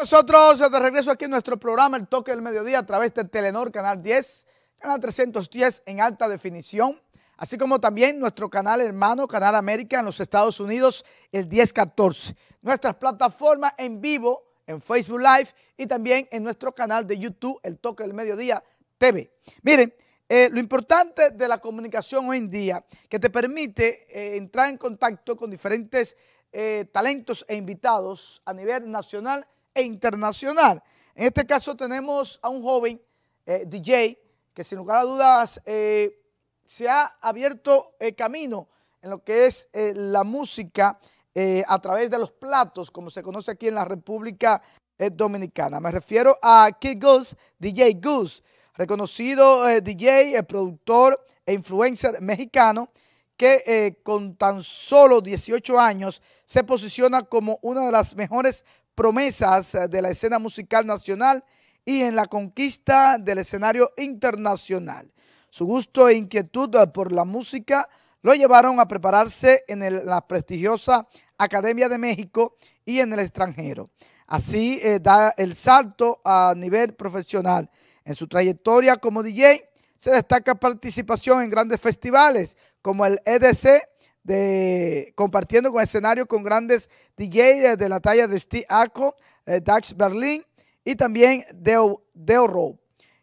Nosotros de regreso aquí en nuestro programa El Toque del Mediodía a través de Telenor Canal 10, Canal 310 en alta definición, así como también nuestro canal hermano Canal América en los Estados Unidos, el 1014. Nuestras plataformas en vivo en Facebook Live y también en nuestro canal de YouTube El Toque del Mediodía TV. Miren, eh, lo importante de la comunicación hoy en día que te permite eh, entrar en contacto con diferentes eh, talentos e invitados a nivel nacional e internacional. En este caso tenemos a un joven eh, DJ que sin lugar a dudas eh, se ha abierto el camino en lo que es eh, la música a través de los platos, como se conoce aquí en la República Dominicana. Me refiero a Kid Goose, DJ Goose, reconocido DJ, productor e influencer mexicano, que con tan solo 18 años se posiciona como una de las mejores promesas eh, de la escena musical nacional y en la conquista del escenario internacional. Su gusto e inquietud eh, por la música lo llevaron a prepararse en la prestigiosa Academia de México y en el extranjero. Así eh, da el salto a nivel profesional. En su trayectoria como DJ se destaca participación en grandes festivales como el EDC de, compartiendo con escenarios con grandes DJs de la talla de Steve Aco, eh, Dax Berlin y también Deo, Deo Rowe.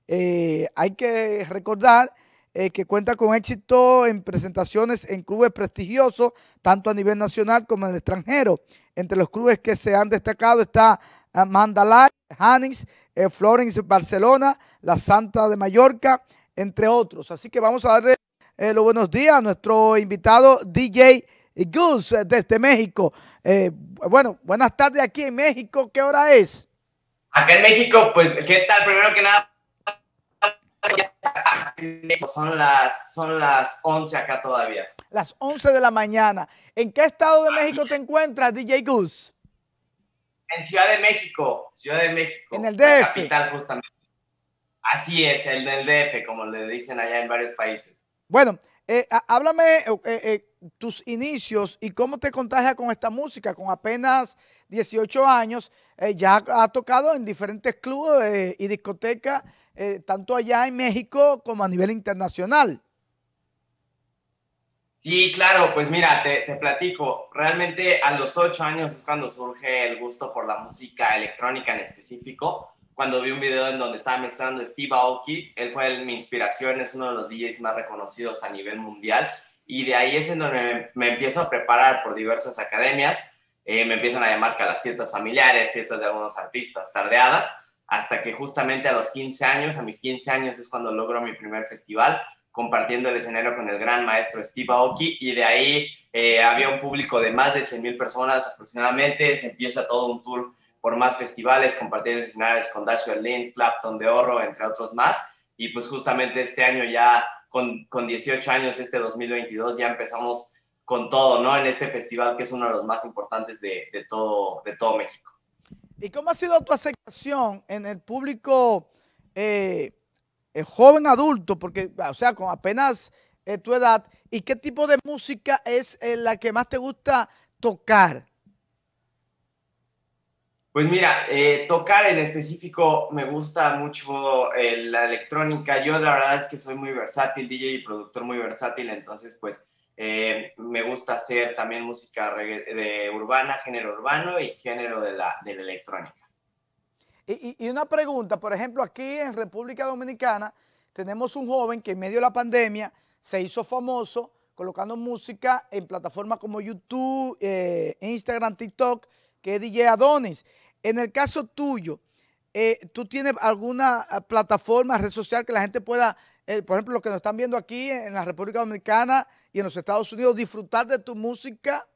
Eh, hay que recordar eh, que cuenta con éxito en presentaciones en clubes prestigiosos, tanto a nivel nacional como en el extranjero. Entre los clubes que se han destacado está Mandalay, Hannings, Florence, Barcelona, la Santa de Mallorca, entre otros. Así que vamos a darle eh, buenos días nuestro invitado DJ Goose eh, desde México. Eh, bueno, buenas tardes aquí en México. ¿Qué hora es? Acá en México, pues, ¿qué tal? Primero que nada, son las, son las 11 acá todavía. Las 11 de la mañana. ¿En qué estado de México te encuentras, DJ Goose? En Ciudad de México, Ciudad de México. En el DF. La capital, justamente. Así es, el del DF, como le dicen allá en varios países. Bueno, eh, háblame eh, eh, tus inicios y cómo te contagias con esta música. Con apenas 18 años, ya ha tocado en diferentes clubes y discotecas, tanto allá en México como a nivel internacional. Sí, claro, pues mira, te, te, platico, realmente a los ocho años es cuando surge el gusto por la música electrónica en específico cuando vi un video en donde estaba mezclando Steve Aoki, él fue mi inspiración, es uno de los DJs más reconocidos a nivel mundial y de ahí es en donde me, empiezo a preparar por diversas academias, eh, me empiezan a llamar a las fiestas familiares, fiestas de algunos artistas, tardeadas, hasta que justamente a los 15 años, a mis 15 años es cuando logro mi primer festival, compartiendo el escenario con el gran maestro Steve Aoki y de ahí eh, había un público de más de 100.000 personas aproximadamente, se empieza todo un tour por más festivales, compartir escenarios con Dash Berlin, Clapton de Oro, entre otros más. Y pues justamente este año ya, con, con 18 años, este 2022, ya empezamos con todo, ¿no? En este festival que es uno de los más importantes de, de todo, de todo México. ¿Y cómo ha sido tu aceptación en el público eh, eh, joven adulto? Porque, o sea, con apenas eh, tu edad, ¿y qué tipo de música es la que más te gusta tocar? Pues mira, eh, tocar en específico me gusta mucho eh, la electrónica. Yo la verdad es que soy muy versátil, DJ y productor muy versátil, entonces pues eh, me gusta hacer también música de urbana, género urbano y género de la, de la electrónica. Y, y, una pregunta, por ejemplo, aquí en República Dominicana tenemos un joven que en medio de la pandemia se hizo famoso colocando música en plataformas como YouTube, Instagram, TikTok, que es DJ Adonis. En el caso tuyo, eh, ¿tú tienes alguna ah, plataforma, red social que la gente pueda, eh, por ejemplo, los que nos están viendo aquí en la República Dominicana y en los Estados Unidos, disfrutar de tu música?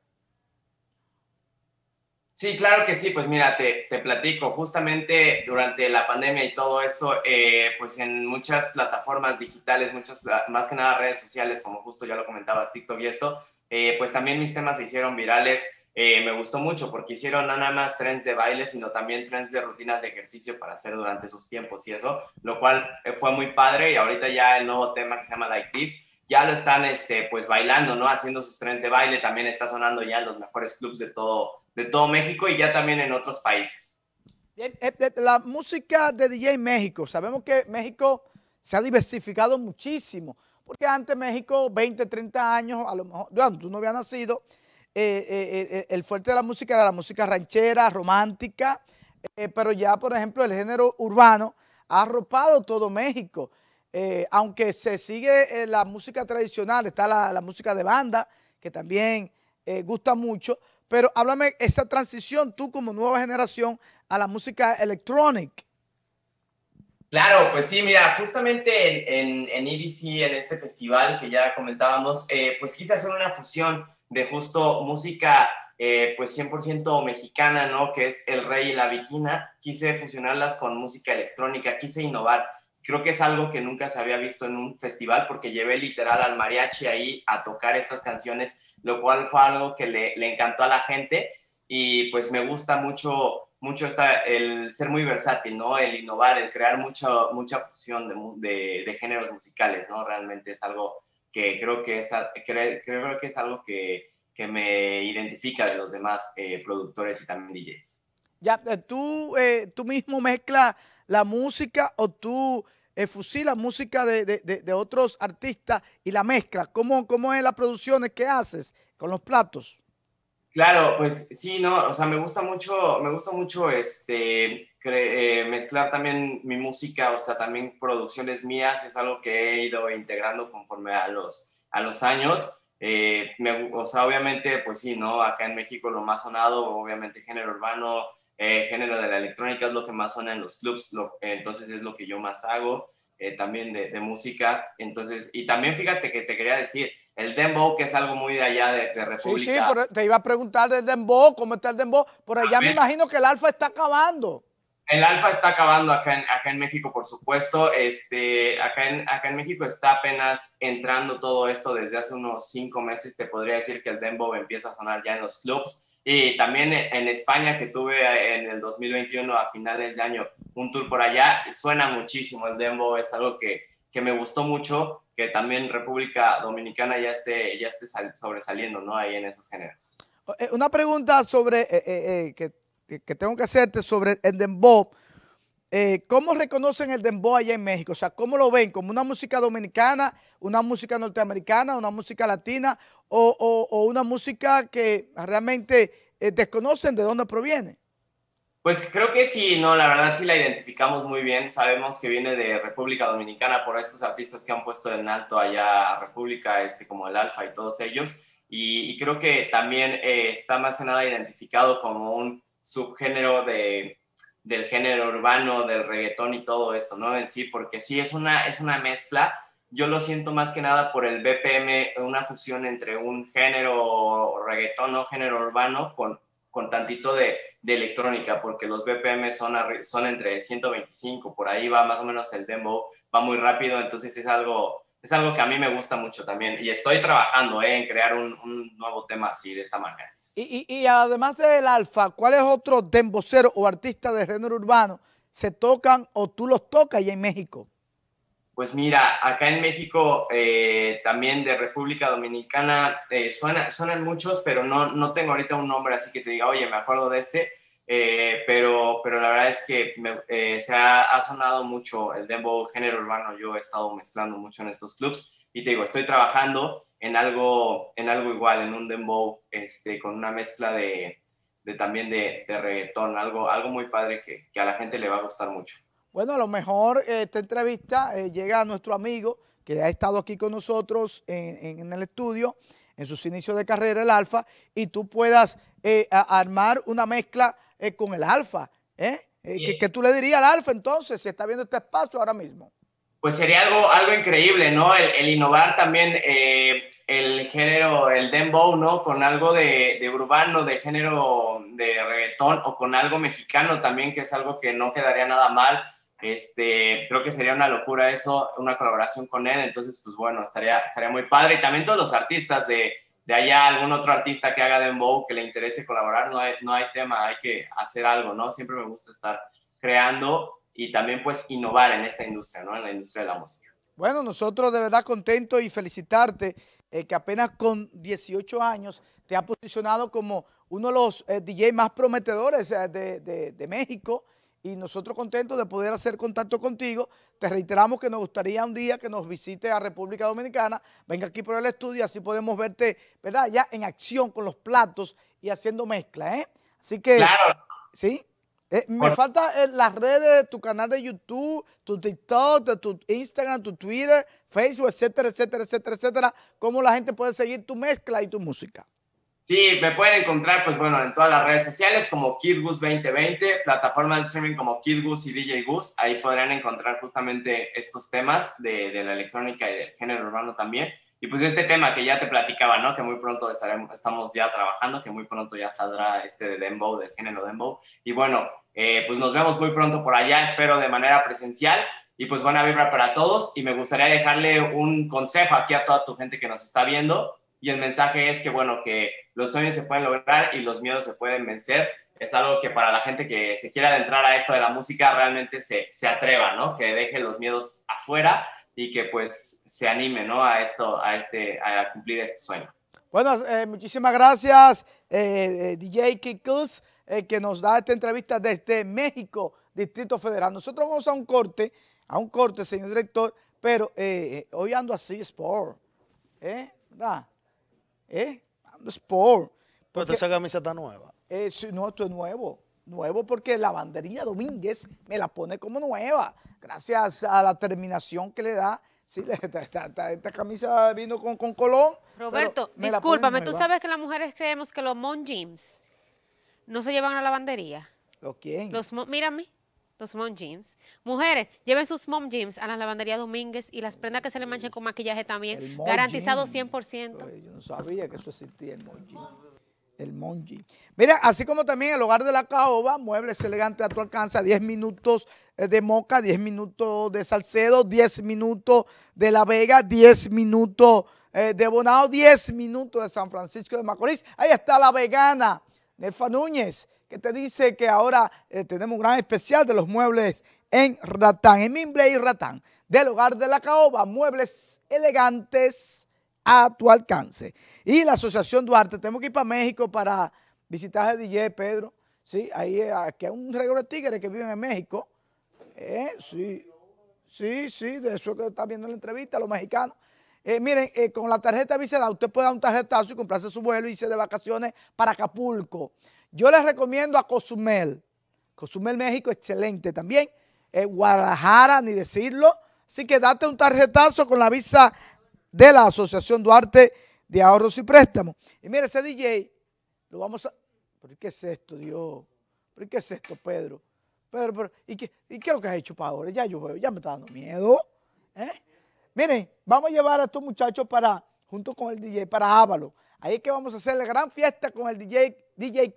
Sí, claro que sí, pues mira, te, platico, justamente durante la pandemia y todo esto, eh, pues en muchas plataformas digitales, muchas, más que nada redes sociales, como justo ya lo comentabas, TikTok y esto, pues también mis temas se hicieron virales eh, me gustó mucho porque hicieron no nada más trends de baile, sino también trends de rutinas de ejercicio para hacer durante sus tiempos y eso, lo cual eh, fue muy padre y ahorita ya el nuevo tema que se llama Like This, ya lo están este, pues bailando, ¿no? Haciendo sus trends de baile, también está sonando ya en los mejores clubs de todo, de todo México y ya también en otros países. Eh, la música de DJ México, sabemos que México se ha diversificado muchísimo, porque antes México, 20, 30 años, a lo mejor, bueno, tú no habías nacido, eh, eh, eh, el fuerte de la música era la música ranchera, romántica, pero ya, por ejemplo, el género urbano ha arropado todo México. aunque se sigue la música tradicional, está la, música de banda, que también gusta mucho, pero háblame esa transición tú como nueva generación a la música electronic Claro, pues sí, mira, justamente en, en, en, EDC, en este festival que ya comentábamos, pues quise hacer una fusión de justo música eh, pues 100% mexicana, ¿no? Que es El Rey y la Viquina. Quise fusionarlas con música electrónica, quise innovar. Creo que es algo que nunca se había visto en un festival porque llevé literal al mariachi ahí a tocar estas canciones, lo cual fue algo que le, encantó a la gente y pues me gusta mucho mucho está el ser muy versátil, ¿no? El innovar, el crear mucha, mucha fusión de, de, de, géneros musicales, ¿no? Realmente es algo que creo que es, creo, creo que es algo que, me identifica de los demás eh, productores y también DJs. Ya, eh, ¿tú, eh, tú mismo mezclas la música o tú fusilas música de, otros artistas y la mezclas. ¿Cómo, ¿Cómo es la producción? que haces con los platos? Claro, pues sí, no, o sea, me gusta mucho, me gusta mucho este, eh, mezclar también mi música, o sea, también producciones mías, es algo que he ido integrando conforme a los, a los años. Eh, me, o sea, obviamente, pues sí, ¿no? Acá en México lo más sonado, obviamente, género urbano, eh, género de la electrónica es lo que más suena en los clubs, entonces es lo que yo más hago también de, de música. Entonces, y también fíjate que te quería decir, el dembow, que es algo muy de allá de, de República. Sí, sí, te iba a preguntar del dembow, cómo está el dembow, por allá me imagino que el alfa está acabando. El alfa está acabando acá en, acá en México, por supuesto. Este, acá, en, acá en México está apenas entrando todo esto desde hace unos cinco meses. Te podría decir que el dembow empieza a sonar ya en los clubs. Y también en España, que tuve en el 2021 a finales de año un tour por allá, suena muchísimo el dembow, es algo que, que me gustó mucho que también República Dominicana ya esté, ya esté sobresaliendo, ¿no? Ahí en esos géneros. Eh, una pregunta sobre, eh, eh, que, tengo que hacerte sobre el dembow. ¿Cómo reconocen el dembow allá en México? O sea, ¿cómo lo ven? ¿Como una música dominicana, una música norteamericana, una música latina o, o una música que realmente desconocen de dónde proviene? Pues creo que sí, no, la verdad sí la identificamos muy bien. Sabemos que viene de República Dominicana por estos artistas que han puesto en alto allá República, este, como el Alfa y todos ellos. Y, creo que también eh, está más que nada identificado como un subgénero de, del género urbano, del reggaetón y todo esto, ¿no? En sí, porque sí es una, es una mezcla. Yo lo siento más que nada por el BPM, una fusión entre un género reggaetón o género urbano con con tantito de, electrónica, porque los BPM son, son entre 125, por ahí va más o menos el demo, va muy rápido, entonces es algo, es algo que a mí me gusta mucho también. Y estoy trabajando eh, en crear un, nuevo tema así, de esta manera. Y, además del alfa, ¿cuál es otro dembocero o artista de género urbano se tocan o tú los tocas allá en México? Pues mira, acá en México, eh, también de República Dominicana, eh, suenan muchos, pero no, no tengo ahorita un nombre así que te diga, oye, me acuerdo de este, eh, pero, pero la verdad es que se ha, sonado mucho el dembow género urbano, yo he estado mezclando mucho en estos clubs y te digo, estoy trabajando en algo, en algo igual, en un dembow este, con una mezcla de, también de, de, reggaetón, algo, algo muy padre que a la gente le va a gustar mucho. Bueno, a lo mejor eh, esta entrevista eh, llega a nuestro amigo que ha estado aquí con nosotros en, el estudio, en sus inicios de carrera, el Alfa, y tú puedas eh, armar una mezcla con el Alfa. ¿Qué, ¿Qué, tú le dirías al Alfa entonces si está viendo este espacio ahora mismo? Pues sería algo, algo increíble, ¿no? El, innovar también el género, el dembow, ¿no? Con algo de, de, urbano, de género de reggaetón o con algo mexicano también, que es algo que no quedaría nada mal este, creo que sería una locura eso, una colaboración con él. Entonces, pues bueno, estaría, estaría muy padre. Y también todos los artistas de, de allá, algún otro artista que haga dembow que le interese colaborar, no hay, no hay tema, hay que hacer algo, ¿no? Siempre me gusta estar creando y también pues innovar en esta industria, ¿no? En la industria de la música. Bueno, nosotros de verdad contentos y felicitarte eh, que apenas con 18 años te ha posicionado como uno de los eh, DJ más prometedores eh, de, de México y nosotros contentos de poder hacer contacto contigo. Te reiteramos que nos gustaría un día que nos visite a República Dominicana, venga aquí por el estudio, así podemos verte, ¿verdad? Ya en acción con los platos y haciendo mezcla, ¿eh? Así que, claro. ¿sí? Eh, me faltan falta eh, las redes, de tu canal de YouTube, tu TikTok, tu Instagram, tu Twitter, Facebook, etcétera, etcétera, etcétera, etcétera. Cómo la gente puede seguir tu mezcla y tu música. Sí, me pueden encontrar, pues bueno, en todas las redes sociales como KidGoose2020, plataformas de streaming como KidGoose y DJ Ahí podrán encontrar justamente estos temas de, la electrónica y del género urbano también. Y pues este tema que ya te platicaba, ¿no? Que muy pronto estaremos, estamos ya trabajando, que muy pronto ya saldrá este de Dembow, del género Dembow. Y bueno, eh, pues nos vemos muy pronto por allá, espero de manera presencial. Y pues buena vibra para todos. Y me gustaría dejarle un consejo aquí a toda tu gente que nos está viendo y el mensaje es que, bueno, que los sueños se pueden lograr y los miedos se pueden vencer. Es algo que para la gente que se quiera adentrar a esto de la música realmente se, se atreva, ¿no? Que deje los miedos afuera y que pues se anime, ¿no? A esto, a este, a cumplir este sueño. Bueno, eh, muchísimas gracias, eh, eh, DJ Kikus, que nos da esta entrevista desde México, Distrito Federal. Nosotros vamos a un corte, a un corte, señor director, pero hoy ando así, Sport, ¿eh? ¿Verdad? ¿eh? I'm the sport. Pero esa camisa está nueva. Eh, no, esto es nuevo. Nuevo porque la banderilla Domínguez me la pone como nueva. Gracias a la terminación que le da Sí, esta, camisa vino con, con Colón. Roberto, discúlpame, tú sabes que las mujeres creemos que los Mon Jeans no se llevan a la lavandería. ¿Los quién? Los, mírame, los mom jeans. Mujeres, lleven sus mom jeans a la lavandería Domínguez y las prendas que se le manchen con maquillaje también, garantizado 100%. Yo no sabía que eso existía, el mom jeans. El mom jeans. Mira, así como también el hogar de la caoba, muebles elegantes a tu alcance, 10 minutos eh, de Moca, 10 minutos de Salcedo, 10 minutos de La Vega, 10 minutos eh, de Bonao, 10 minutos de San Francisco de Macorís. Ahí está la vegana Nelfa Núñez, que te dice que ahora eh, tenemos un gran especial de los muebles en Ratán, en Mimble y Ratán, del hogar de la caoba, muebles elegantes a tu alcance. Y la Asociación Duarte, tenemos que ir para México para visitar a DJ Pedro, ¿sí? Ahí, eh, aquí hay un regalo de tigres que viven en México, ¿eh? Sí, sí, sí, de eso que está viendo la entrevista, los mexicanos. Eh, miren, eh, con la tarjeta visa, usted puede dar un tarjetazo y comprarse su vuelo y irse de vacaciones para Acapulco. Yo les recomiendo a Cozumel. Cozumel, México, excelente también. Eh, Guadalajara, ni decirlo. Así que date un tarjetazo con la visa de la Asociación Duarte de Ahorros y Préstamos. Y mire, ese DJ, lo vamos a... ¿Pero qué es esto, Dios? ¿Pero qué es esto, Pedro? Pedro, pero, ¿y, qué, ¿y qué es lo que has hecho para ahora? Ya yo veo, ya me está dando miedo. ¿Eh? miren, vamos a llevar a estos muchachos para, junto con el DJ, para Ávalo. Ahí es que vamos a hacer la gran fiesta con el DJ, DJ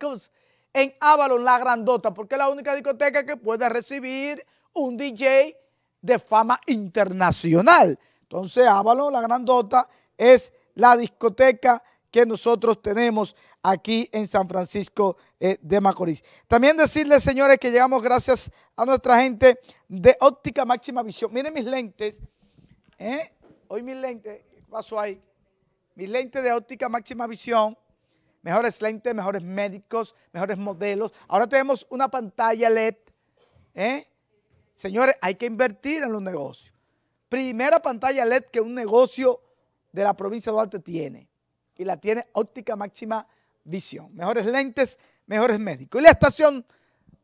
en Ávalo, la grandota, porque es la única discoteca que puede recibir un DJ de fama internacional. Entonces, Ávalo, la grandota, es la discoteca que nosotros tenemos aquí en San Francisco eh, de Macorís. También decirles, señores, que llegamos gracias a nuestra gente de Óptica Máxima Visión. Miren mis lentes, ¿Eh? Hoy mis lentes, Paso ahí? Mis lentes de óptica máxima visión, mejores lentes, mejores médicos, mejores modelos. Ahora tenemos una pantalla LED. ¿eh? Señores, hay que invertir en los negocios. Primera pantalla LED que un negocio de la provincia de Duarte tiene. Y la tiene óptica máxima visión. Mejores lentes, mejores médicos. Y la estación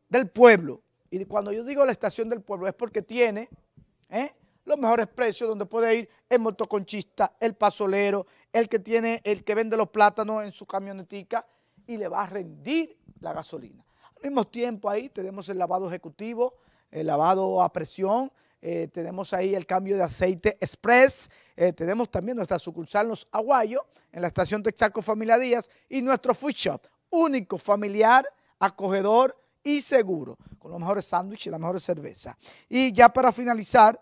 del pueblo. Y cuando yo digo la estación del pueblo es porque tiene ¿eh? los mejores precios donde puede ir el motoconchista, el pasolero, el que tiene, el que vende los plátanos en su camionetica y le va a rendir la gasolina. Al mismo tiempo ahí tenemos el lavado ejecutivo, el lavado a presión, eh, tenemos ahí el cambio de aceite express, eh, tenemos también nuestra sucursal Los Aguayos en la estación Texaco Familia Díaz y nuestro food shop, único, familiar, acogedor y seguro, con los mejores sándwiches y las mejores cervezas. Y ya para finalizar,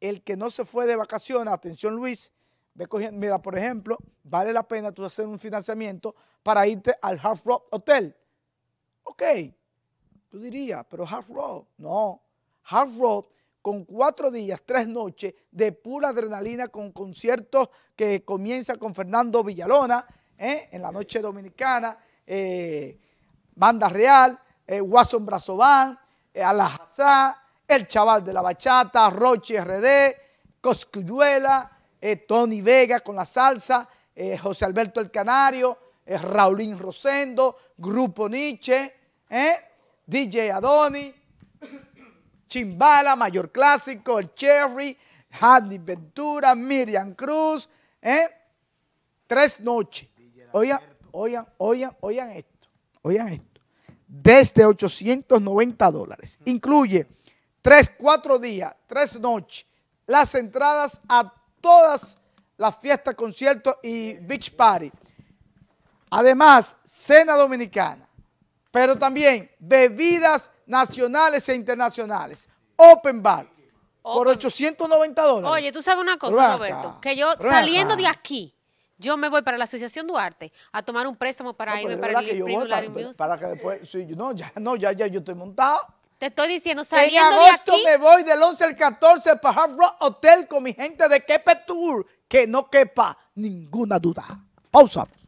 el que no se fue de vacaciones, atención Luis, ve mira, por ejemplo, vale la pena tú hacer un financiamiento para irte al Half Rock Hotel. Ok, tú dirías, pero Half Rock, no. Half Rock con cuatro días, tres noches de pura adrenalina con conciertos que comienza con Fernando Villalona ¿eh? en la noche dominicana, eh, Banda Real, eh, Watson Van, eh, Alajazá, el chaval de la bachata, Roche RD, Coscuyuela, eh, Tony Vega con la salsa, eh, José Alberto el Canario, eh, Raulín Rosendo, Grupo Nietzsche, DJ Adoni, Chimbala, Mayor Clásico, El Cherry, Handy Ventura, Miriam Cruz, Tres Noches. Oigan, oigan, oigan, oigan esto, oigan esto. Desde 890 dólares. Incluye tres, cuatro días, tres noches, las entradas a todas las fiestas, conciertos y beach party. Además, cena dominicana, pero también bebidas nacionales e internacionales, open bar, por 890 dólares. Oye, tú sabes una cosa, Roberto, que yo saliendo de aquí, yo me voy para la Asociación Duarte a tomar un préstamo para irme para el, Music. Para que después, no, ya, no, ya, ya yo estoy montado. Te estoy diciendo, saliendo en agosto me voy del 11 al 14 para Hard Rock Hotel con mi gente de Quepe Tour. Que no quepa ninguna duda. Pausa.